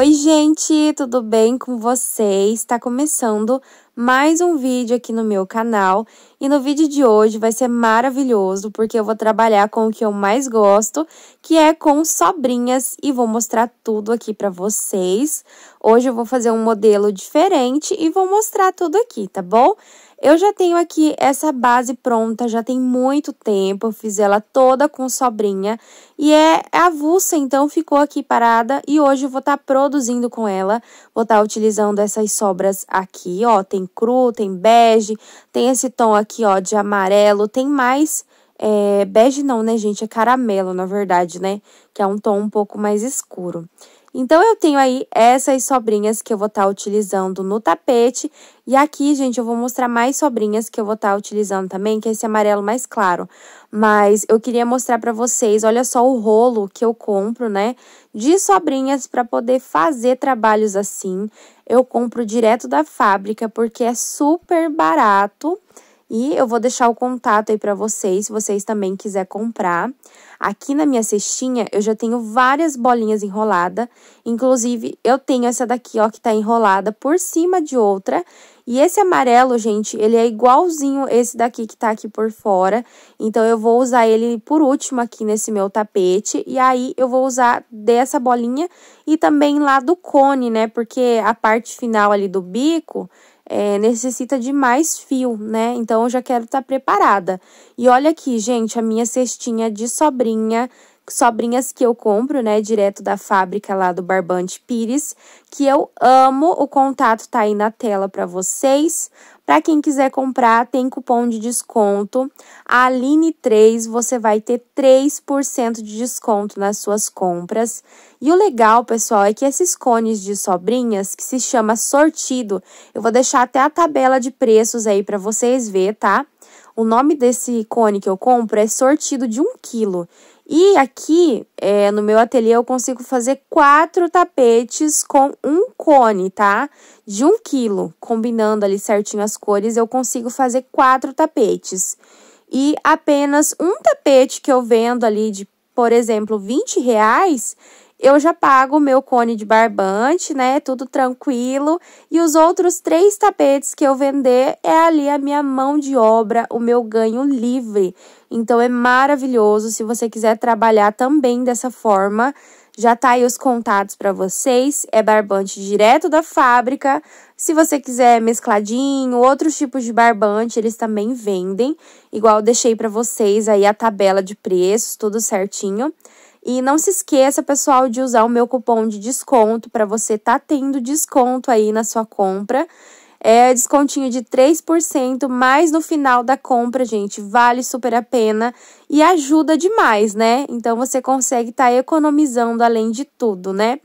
Oi, gente, tudo bem com vocês? Está começando mais um vídeo aqui no meu canal e no vídeo de hoje vai ser maravilhoso, porque eu vou trabalhar com o que eu mais gosto, que é com sobrinhas, e vou mostrar tudo aqui para vocês. Hoje eu vou fazer um modelo diferente e vou mostrar tudo aqui, tá bom? Eu já tenho aqui essa base pronta, já tem muito tempo, eu fiz ela toda com sobrinha e é avulsa, então ficou aqui parada e hoje eu vou estar tá produzindo com ela, vou estar tá utilizando essas sobras aqui, ó, tem cru, tem bege, tem esse tom aqui aqui, ó, de amarelo. Tem mais é, bege não, né, gente? É caramelo, na verdade, né? Que é um tom um pouco mais escuro. Então, eu tenho aí essas sobrinhas que eu vou estar tá utilizando no tapete. E aqui, gente, eu vou mostrar mais sobrinhas que eu vou estar tá utilizando também, que é esse amarelo mais claro. Mas eu queria mostrar para vocês, olha só o rolo que eu compro, né? De sobrinhas para poder fazer trabalhos assim. Eu compro direto da fábrica, porque é super barato. E eu vou deixar o contato aí para vocês, se vocês também quiser comprar. Aqui na minha cestinha eu já tenho várias bolinhas enroladas, inclusive eu tenho essa daqui, ó, que tá enrolada por cima de outra. E esse amarelo, gente, ele é igualzinho esse daqui que tá aqui por fora. Então, eu vou usar ele por último aqui nesse meu tapete. E aí, eu vou usar dessa bolinha e também lá do cone, né? Porque a parte final ali do bico, é, necessita de mais fio, né? Então eu já quero estar tá preparada. E olha aqui, gente, a minha cestinha de sobrinha, sobrinhas que eu compro, né, direto da fábrica lá do Barbante Pires, que eu amo. O contato tá aí na tela para vocês. Para quem quiser comprar, tem cupom de desconto. Aline3, você vai ter 3% de desconto nas suas compras. E o legal, pessoal, é que esses cones de sobrinhas, que se chama sortido, eu vou deixar até a tabela de preços aí para vocês ver, tá? O nome desse cone que eu compro é sortido de 1 um quilo. E aqui é, no meu ateliê eu consigo fazer quatro tapetes com um cone, tá? De um quilo, combinando ali certinho as cores, eu consigo fazer quatro tapetes. E apenas um tapete que eu vendo ali de, por exemplo, 20 reais, eu já pago o meu cone de barbante, né? Tudo tranquilo. E os outros três tapetes que eu vender é ali a minha mão de obra, o meu ganho livre. Então é maravilhoso se você quiser trabalhar também dessa forma. Já tá aí os contatos para vocês. É barbante direto da fábrica. Se você quiser mescladinho, outros tipos de barbante, eles também vendem. Igual deixei para vocês aí a tabela de preços, tudo certinho. E não se esqueça, pessoal, de usar o meu cupom de desconto para você tá tendo desconto aí na sua compra. É descontinho de 3%, mais no final da compra, gente, vale super a pena e ajuda demais, né? Então você consegue estar tá economizando além de tudo, né?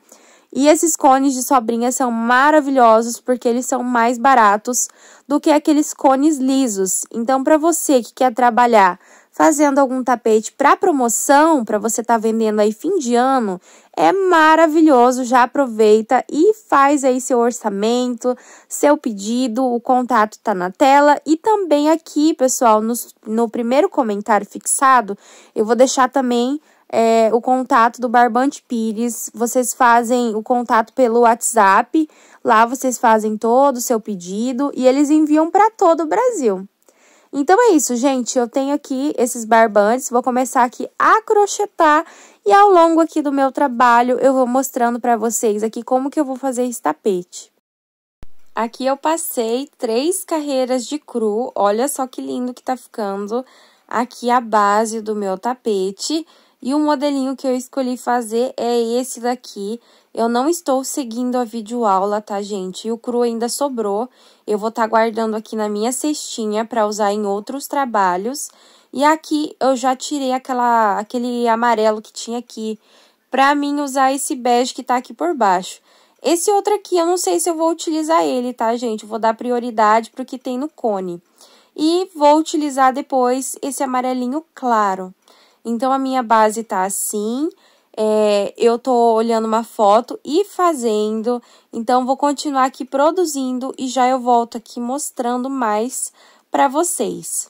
E esses cones de sobrinha são maravilhosos porque eles são mais baratos do que aqueles cones lisos. Então, para você que quer trabalhar fazendo algum tapete para promoção, para você estar tá vendendo aí fim de ano, é maravilhoso. Já aproveita e faz aí seu orçamento, seu pedido. O contato está na tela e também aqui, pessoal, no, no primeiro comentário fixado, eu vou deixar também é, o contato do Barbante Pires. Vocês fazem o contato pelo WhatsApp. Lá vocês fazem todo o seu pedido e eles enviam para todo o Brasil. Então é isso, gente. Eu tenho aqui esses barbantes. Vou começar aqui a crochetar e ao longo aqui do meu trabalho eu vou mostrando para vocês aqui como que eu vou fazer esse tapete. Aqui eu passei três carreiras de cru. Olha só que lindo que tá ficando aqui a base do meu tapete. E o modelinho que eu escolhi fazer é esse daqui. Eu não estou seguindo a videoaula, tá, gente? E o cru ainda sobrou. Eu vou estar tá guardando aqui na minha cestinha para usar em outros trabalhos. E aqui eu já tirei aquela, aquele amarelo que tinha aqui para mim usar esse bege que tá aqui por baixo. Esse outro aqui, eu não sei se eu vou utilizar ele, tá, gente? Vou dar prioridade pro que tem no cone. E vou utilizar depois esse amarelinho claro. Então, a minha base tá assim, é, eu tô olhando uma foto e fazendo, então vou continuar aqui produzindo e já eu volto aqui mostrando mais para vocês.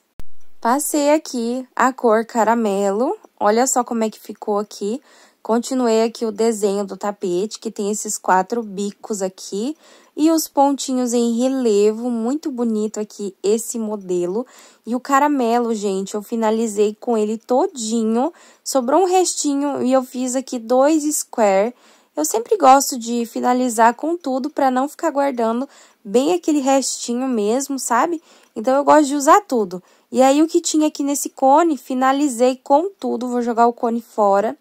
Passei aqui a cor caramelo, olha só como é que ficou aqui. Continuei aqui o desenho do tapete, que tem esses quatro bicos aqui e os pontinhos em relevo, muito bonito aqui esse modelo. E o caramelo, gente, eu finalizei com ele todinho, sobrou um restinho e eu fiz aqui dois square. Eu sempre gosto de finalizar com tudo para não ficar guardando bem aquele restinho mesmo, sabe? Então, eu gosto de usar tudo. E aí, o que tinha aqui nesse cone, finalizei com tudo, vou jogar o cone fora.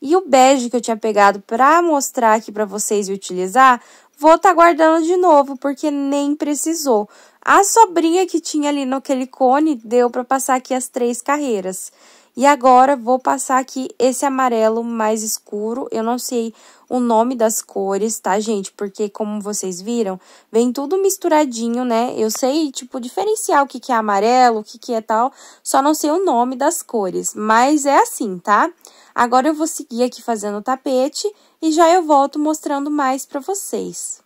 E o bege que eu tinha pegado para mostrar aqui para vocês e utilizar, vou estar tá guardando de novo, porque nem precisou. A sobrinha que tinha ali naquele cone deu para passar aqui as três carreiras. E agora vou passar aqui esse amarelo mais escuro, eu não sei o nome das cores, tá, gente? Porque como vocês viram, vem tudo misturadinho, né? Eu sei, tipo, diferenciar o que que é amarelo, o que que é tal, só não sei o nome das cores, mas é assim, tá? Agora eu vou seguir aqui fazendo o tapete e já eu volto mostrando mais para vocês.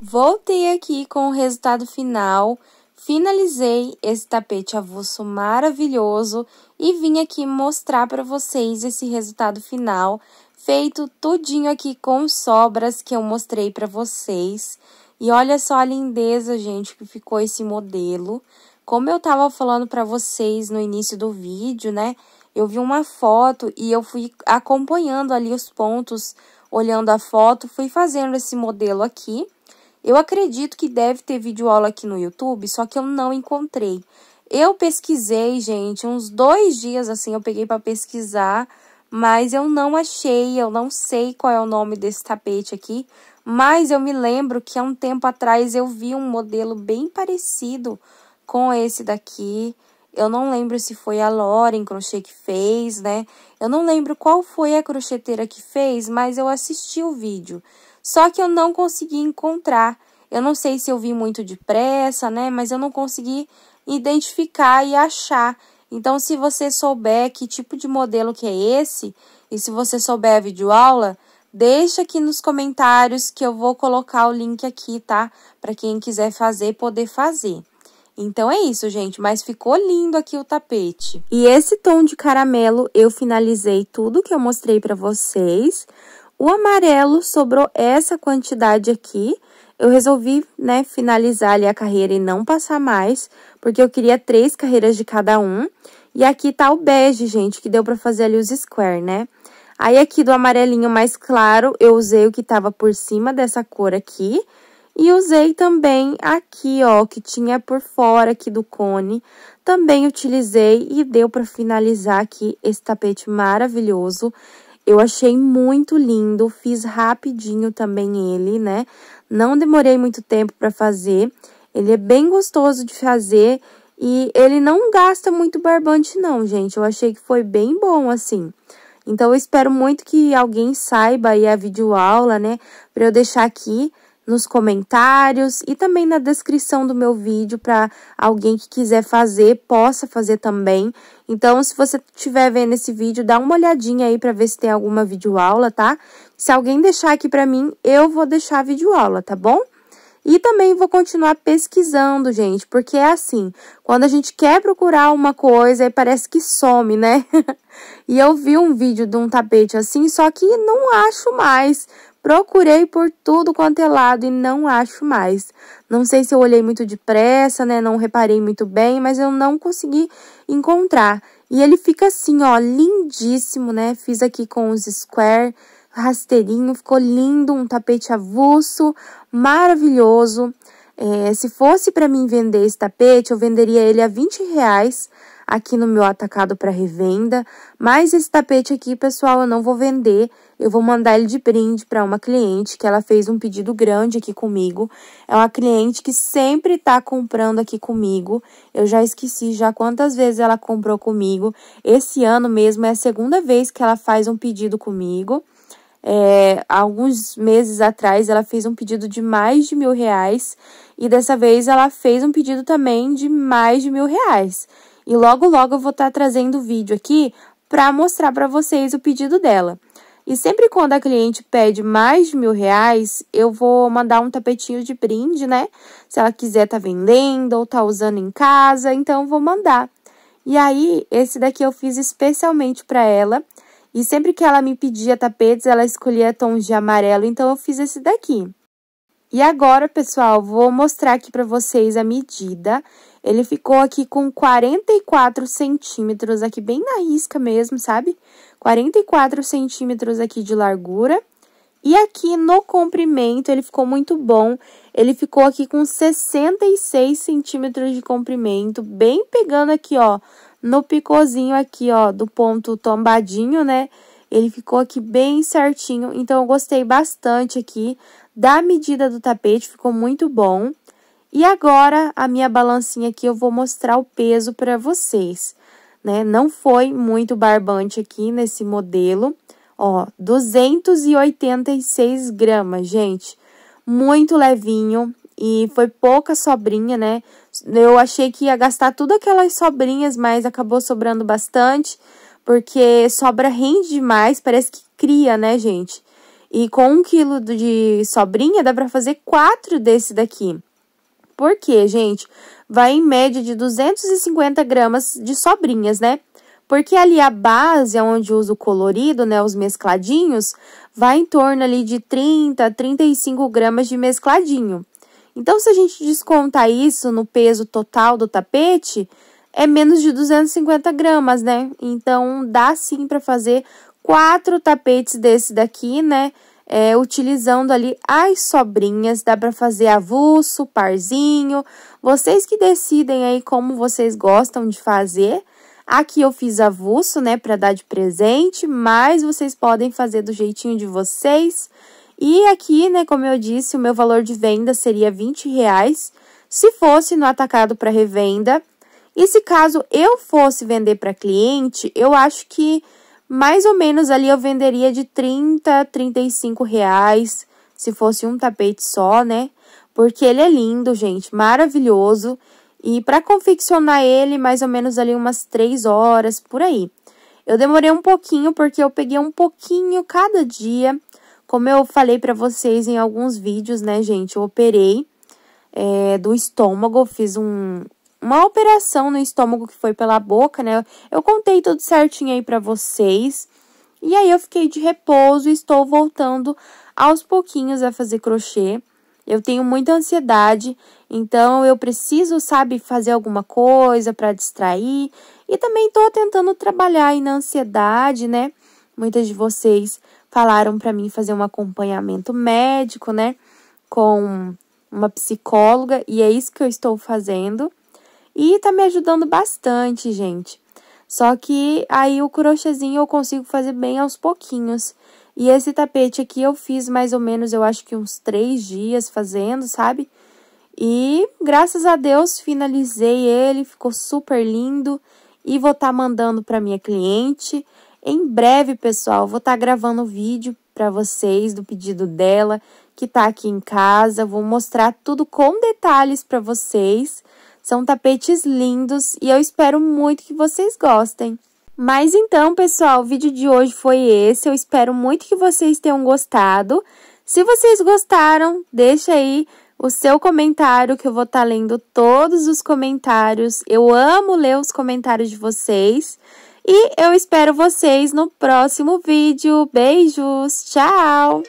Voltei aqui com o resultado final, finalizei esse tapete avulso maravilhoso e vim aqui mostrar para vocês esse resultado final, feito tudinho aqui com sobras que eu mostrei para vocês. E olha só a lindeza, gente, que ficou esse modelo. Como eu tava falando para vocês no início do vídeo, né? eu vi uma foto e eu fui acompanhando ali os pontos, olhando a foto, fui fazendo esse modelo aqui. Eu acredito que deve ter vídeo aula aqui no YouTube, só que eu não encontrei. Eu pesquisei, gente, uns dois dias assim eu peguei para pesquisar, mas eu não achei, eu não sei qual é o nome desse tapete aqui, mas eu me lembro que há um tempo atrás eu vi um modelo bem parecido com esse daqui. Eu não lembro se foi a Lauren Crochê que fez, né? Eu não lembro qual foi a crocheteira que fez, mas eu assisti o vídeo. Só que eu não consegui encontrar. Eu não sei se eu vi muito depressa, né? Mas eu não consegui identificar e achar. Então, se você souber que tipo de modelo que é esse, e se você souber a videoaula, deixa aqui nos comentários que eu vou colocar o link aqui, tá? Para quem quiser fazer, poder fazer. Então é isso, gente, mas ficou lindo aqui o tapete. E esse tom de caramelo eu finalizei tudo que eu mostrei para vocês. O amarelo sobrou essa quantidade aqui. Eu resolvi, né, finalizar ali a carreira e não passar mais, porque eu queria três carreiras de cada um. E aqui tá o bege, gente, que deu para fazer ali os square, né? Aí aqui do amarelinho mais claro, eu usei o que tava por cima dessa cor aqui, e usei também aqui, ó, que tinha por fora aqui do cone. Também utilizei e deu para finalizar aqui esse tapete maravilhoso. Eu achei muito lindo, fiz rapidinho também ele, né? Não demorei muito tempo para fazer. Ele é bem gostoso de fazer e ele não gasta muito barbante não, gente. Eu achei que foi bem bom assim. Então eu espero muito que alguém saiba aí a videoaula, né, para eu deixar aqui nos comentários e também na descrição do meu vídeo para alguém que quiser fazer, possa fazer também. Então, se você estiver vendo esse vídeo, dá uma olhadinha aí para ver se tem alguma videoaula, tá? Se alguém deixar aqui para mim, eu vou deixar a videoaula, tá bom? E também vou continuar pesquisando, gente, porque é assim, quando a gente quer procurar uma coisa, aí parece que some, né? e eu vi um vídeo de um tapete assim, só que não acho mais, Procurei por tudo quanto é lado e não acho mais. Não sei se eu olhei muito depressa, né? Não reparei muito bem, mas eu não consegui encontrar. E ele fica assim, ó, lindíssimo, né? Fiz aqui com os square, rasteirinho, ficou lindo, um tapete avulso, maravilhoso. É, se fosse para mim vender esse tapete, eu venderia ele a 20 reais aqui no meu atacado para revenda, mas esse tapete aqui, pessoal, eu não vou vender, eu vou mandar ele de brinde para uma cliente que ela fez um pedido grande aqui comigo. É uma cliente que sempre está comprando aqui comigo. Eu já esqueci já quantas vezes ela comprou comigo. Esse ano mesmo é a segunda vez que ela faz um pedido comigo. É, alguns meses atrás ela fez um pedido de mais de mil reais e dessa vez ela fez um pedido também de mais de mil reais. E logo, logo eu vou estar tá trazendo o vídeo aqui para mostrar para vocês o pedido dela. E sempre quando a cliente pede mais de mil reais, eu vou mandar um tapetinho de brinde, né? Se ela quiser tá vendendo ou tá usando em casa, então vou mandar. E aí, esse daqui eu fiz especialmente para ela. E sempre que ela me pedia tapetes, ela escolhia tons de amarelo, então eu fiz esse daqui. E agora, pessoal, vou mostrar aqui para vocês a medida. Ele ficou aqui com 44 centímetros, aqui bem na risca mesmo, sabe? 44 centímetros aqui de largura. E aqui no comprimento, ele ficou muito bom. Ele ficou aqui com 66 centímetros de comprimento, bem pegando aqui, ó, no picozinho aqui, ó, do ponto tombadinho, né? Ele ficou aqui bem certinho, então eu gostei bastante aqui da medida do tapete, ficou muito bom. E agora, a minha balancinha aqui, eu vou mostrar o peso para vocês, né? Não foi muito barbante aqui nesse modelo, ó, 286 gramas, gente. Muito levinho e foi pouca sobrinha, né? Eu achei que ia gastar tudo aquelas sobrinhas, mas acabou sobrando bastante porque sobra rende mais, parece que cria, né, gente? E com um quilo de sobrinha dá para fazer quatro desse daqui. Por quê, gente? Vai em média de 250 gramas de sobrinhas, né? Porque ali a base, onde uso o colorido, né, os mescladinhos, vai em torno ali de 30 a 35 gramas de mescladinho. Então, se a gente descontar isso no peso total do tapete, é menos de 250 gramas, né? Então, dá sim para fazer quatro tapetes desse daqui, né? É, utilizando ali as sobrinhas, dá para fazer avulso, parzinho, vocês que decidem aí como vocês gostam de fazer. Aqui eu fiz avulso, né, para dar de presente, mas vocês podem fazer do jeitinho de vocês. E aqui, né, como eu disse, o meu valor de venda seria 20 reais. Se fosse no atacado para revenda, e se caso eu fosse vender para cliente, eu acho que mais ou menos ali eu venderia de 30 a 35 reais, se fosse um tapete só, né? Porque ele é lindo, gente, maravilhoso. E para confeccionar ele, mais ou menos ali umas 3 horas, por aí. Eu demorei um pouquinho, porque eu peguei um pouquinho cada dia. Como eu falei para vocês em alguns vídeos, né, gente? Eu operei é, do estômago, fiz um, uma operação no estômago que foi pela boca, né? Eu contei tudo certinho aí para vocês. E aí eu fiquei de repouso e estou voltando aos pouquinhos a fazer crochê. Eu tenho muita ansiedade, então eu preciso, sabe, fazer alguma coisa para distrair. E também estou tentando trabalhar aí na ansiedade, né? Muitas de vocês falaram para mim fazer um acompanhamento médico, né? Com uma psicóloga, e é isso que eu estou fazendo. E tá me ajudando bastante, gente. Só que aí o crochêzinho eu consigo fazer bem aos pouquinhos. E esse tapete aqui eu fiz mais ou menos, eu acho que uns três dias fazendo, sabe? E graças a Deus finalizei ele, ficou super lindo. E vou estar tá mandando para minha cliente. Em breve, pessoal, vou estar tá gravando o vídeo para vocês do pedido dela, que tá aqui em casa. Vou mostrar tudo com detalhes para vocês. São tapetes lindos e eu espero muito que vocês gostem. Mas então, pessoal, o vídeo de hoje foi esse. Eu espero muito que vocês tenham gostado. Se vocês gostaram, deixa aí o seu comentário, que eu vou estar tá lendo todos os comentários. Eu amo ler os comentários de vocês. E eu espero vocês no próximo vídeo. Beijos, tchau!